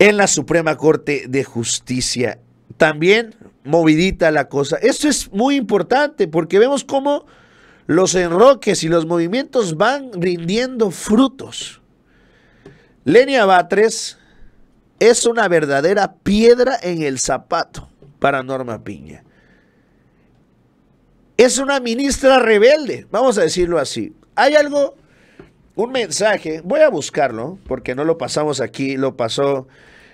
en la Suprema Corte de Justicia. También movidita la cosa. Esto es muy importante porque vemos cómo los enroques y los movimientos van rindiendo frutos. Lenia Batres es una verdadera piedra en el zapato para Norma Piña. Es una ministra rebelde, vamos a decirlo así. Hay algo, un mensaje, voy a buscarlo porque no lo pasamos aquí, lo pasó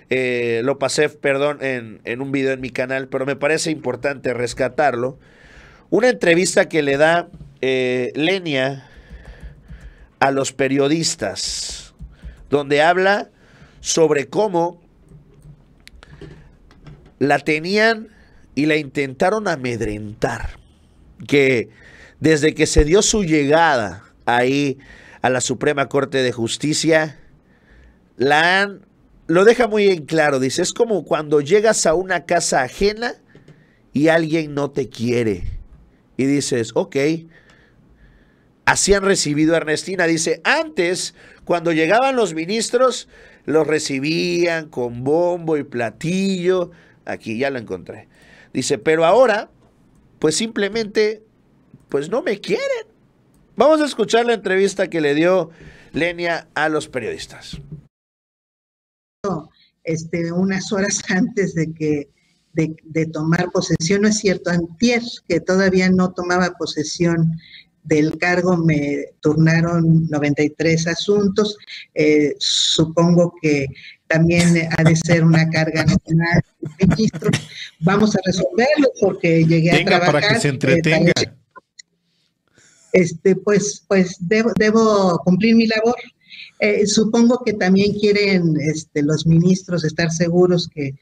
eh, lo pasé, perdón, en, un video en mi canal, pero me parece importante rescatarlo. Una entrevista que le da eh, a los periodistas, donde habla sobre cómo la tenían y la intentaron amedrentar. Que desde que se dio su llegada ahí a la Suprema Corte de Justicia, la han lo deja muy en claro, dice, es como cuando llegas a una casa ajena y alguien no te quiere. Y dices, ok, así han recibido a Ernestina. Dice, antes, cuando llegaban los ministros, los recibían con bombo y platillo. Aquí ya lo encontré. Dice, pero ahora, pues simplemente, pues no me quieren. Vamos a escuchar la entrevista que le dio Lenia a los periodistas este, unas horas antes de que de, tomar posesión, no es cierto, antier, que todavía no tomaba posesión del cargo, me turnaron 93 asuntos, eh, supongo que también ha de ser una carga nacional, vamos a resolverlo porque llegué a trabajar. para que se eh, entretenga. este, pues, pues debo cumplir mi labor, eh, supongo que también quieren este, los ministros estar seguros que,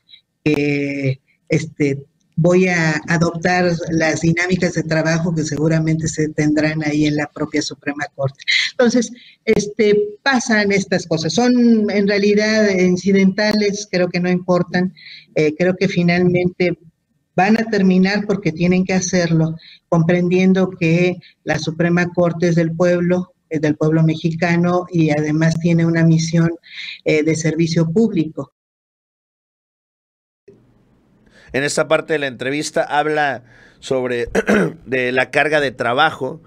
este, voy a adoptar las dinámicas de trabajo que seguramente se tendrán ahí en la propia Suprema Corte. Entonces, este, pasan estas cosas. Son en realidad incidentales, creo que no importan. Eh, creo que finalmente van a terminar porque tienen que hacerlo, comprendiendo que la Suprema Corte es del pueblo, eh, del pueblo mexicano y además tiene una misión eh, de servicio público. En esta parte de la entrevista habla sobre de la carga de trabajo,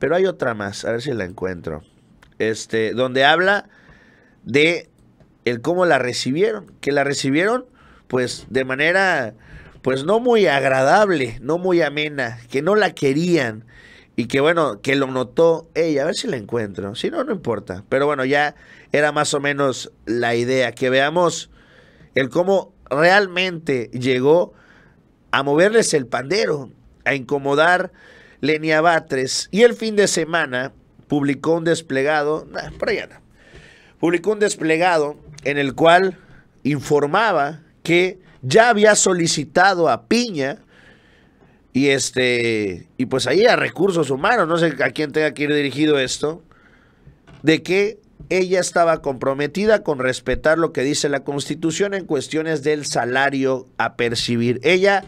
pero hay otra más, a ver si la encuentro. Este, donde habla de el cómo la recibieron, que la recibieron pues de manera pues no muy agradable, no muy amena, que no la querían y que bueno, que lo notó ella, a ver si la encuentro, si no, no importa, pero bueno, ya era más o menos la idea, que veamos el cómo realmente llegó a moverles el pandero, a incomodar Lenia Batres, y el fin de semana publicó un desplegado, publicó un desplegado en el cual informaba que ya había solicitado a Piña y este, y pues ahí a recursos humanos, no sé a quién tenga que ir dirigido esto, de que ella estaba comprometida con respetar lo que dice la Constitución en cuestiones del salario a percibir. Ella,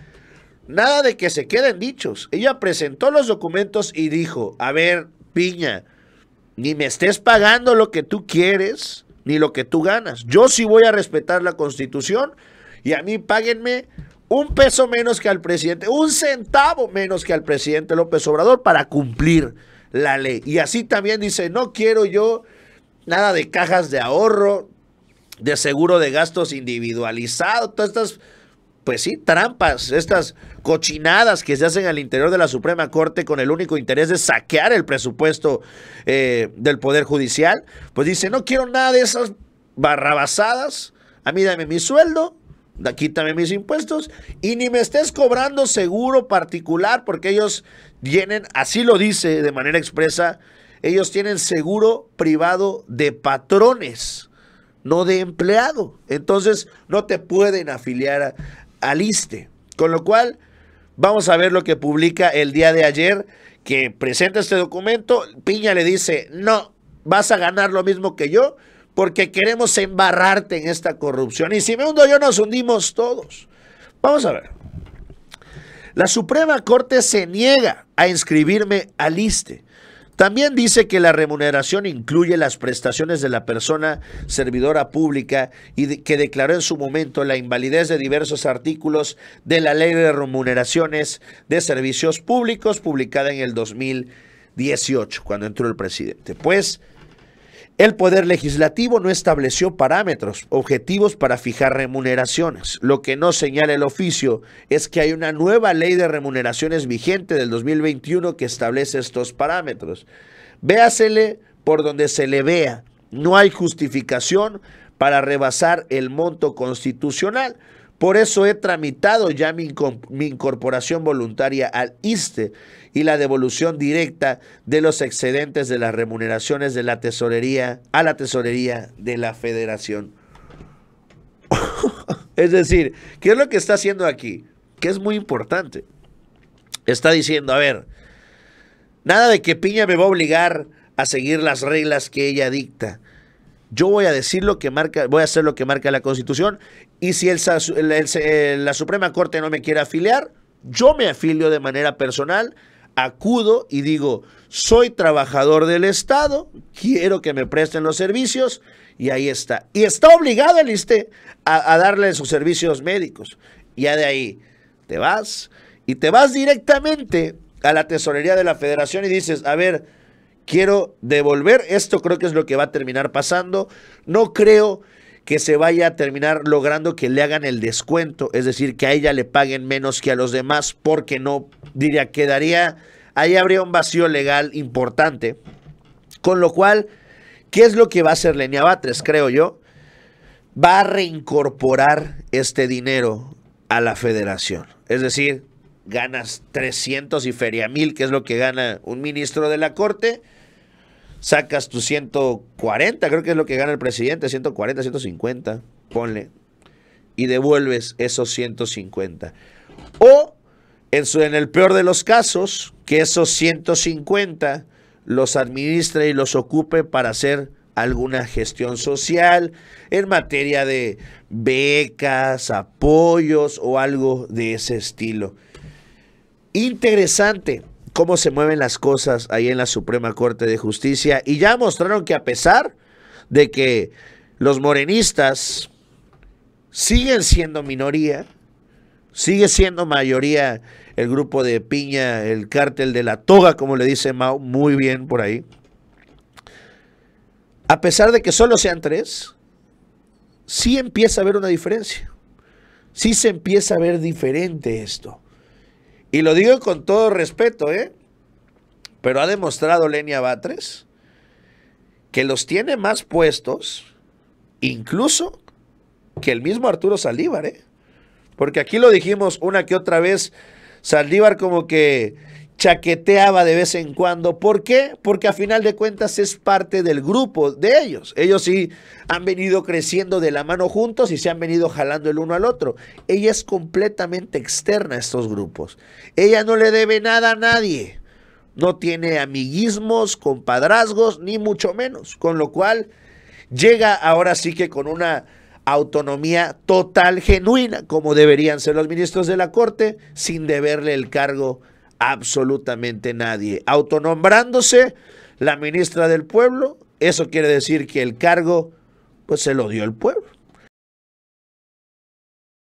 nada de que se queden dichos. Ella presentó los documentos y dijo, a ver, piña, ni me estés pagando lo que tú quieres, ni lo que tú ganas. Yo sí voy a respetar la Constitución y a mí páguenme un peso menos que al presidente, un centavo menos que al presidente López Obrador para cumplir la ley. Y así también dice, no quiero yo nada de cajas de ahorro, de seguro de gastos individualizado, todas estas, pues sí, trampas, estas cochinadas que se hacen al interior de la Suprema Corte con el único interés de saquear el presupuesto eh, del Poder Judicial, pues dice, no quiero nada de esas barrabasadas, a mí dame mi sueldo quítame mis impuestos y ni me estés cobrando seguro particular porque ellos tienen, así lo dice de manera expresa, ellos tienen seguro privado de patrones, no de empleado. Entonces no te pueden afiliar al ISTE. Con lo cual, vamos a ver lo que publica el día de ayer que presenta este documento. Piña le dice, no, vas a ganar lo mismo que yo porque queremos embarrarte en esta corrupción. Y si me hundo yo, nos hundimos todos. Vamos a ver. La Suprema Corte se niega a inscribirme al ISTE. También dice que la remuneración incluye las prestaciones de la persona servidora pública y que declaró en su momento la invalidez de diversos artículos de la Ley de Remuneraciones de Servicios Públicos publicada en el 2018, cuando entró el presidente. Pues el Poder Legislativo no estableció parámetros objetivos para fijar remuneraciones. Lo que no señala el oficio es que hay una nueva ley de remuneraciones vigente del 2021 que establece estos parámetros. Véasele por donde se le vea. No hay justificación para rebasar el monto constitucional. Por eso he tramitado ya mi, incorporación voluntaria al ISTE y la devolución directa de los excedentes de las remuneraciones de la tesorería a la tesorería de la federación. es decir, ¿qué es lo que está haciendo aquí? Que es muy importante. Está diciendo, a ver, nada de que Piña me va a obligar a seguir las reglas que ella dicta yo voy a decir lo que marca, voy a hacer lo que marca la Constitución y si la Suprema Corte no me quiere afiliar, yo me afilio de manera personal, acudo y digo, soy trabajador del Estado, quiero que me presten los servicios y ahí está. Y está obligado el ISTE a, a darle sus servicios médicos. Ya de ahí te vas y te vas directamente a la tesorería de la federación y dices, a ver, quiero devolver. Esto creo que es lo que va a terminar pasando. No creo que se vaya a terminar logrando que le hagan el descuento, es decir, que a ella le paguen menos que a los demás, porque no, diría, quedaría, ahí habría un vacío legal importante. Con lo cual, ¿qué es lo que va a hacer Lenia Batres, creo yo? Va a reincorporar este dinero a la federación. Es decir, ganas 300 y feria mil, que es lo que gana un ministro de la corte, sacas tus 140, creo que es lo que gana el presidente, 140, 150, ponle, y devuelves esos 150. O, en, en el peor de los casos, que esos 150 los administre y los ocupe para hacer alguna gestión social en materia de becas, apoyos o algo de ese estilo. Interesante cómo se mueven las cosas ahí en la Suprema Corte de Justicia y ya mostraron que a pesar de que los morenistas siguen siendo minoría, sigue siendo mayoría el grupo de Piña, el cártel de la toga, como le dice Mao, muy bien por ahí. A pesar de que solo sean tres, sí empieza a haber una diferencia. Sí se empieza a ver diferente esto. Y lo digo con todo respeto, ¿eh? Pero ha demostrado Lenia Batres que los tiene más puestos, incluso que el mismo Arturo Saldívar, ¿eh? Porque aquí lo dijimos una que otra vez, Saldívar como que chaqueteaba de vez en cuando. ¿Por qué? Porque a final de cuentas es parte del grupo de ellos. Ellos sí han venido creciendo de la mano juntos y se han venido jalando el uno al otro. Ella es completamente externa a estos grupos. Ella no le debe nada a nadie. No tiene amiguismos, compadrazgos, ni mucho menos. Con lo cual llega ahora sí que con una autonomía total genuina, como deberían ser los ministros de la Corte, sin deberle el cargo absolutamente nadie. Autonombrándose la ministra del pueblo, eso quiere decir que el cargo pues se lo dio el pueblo.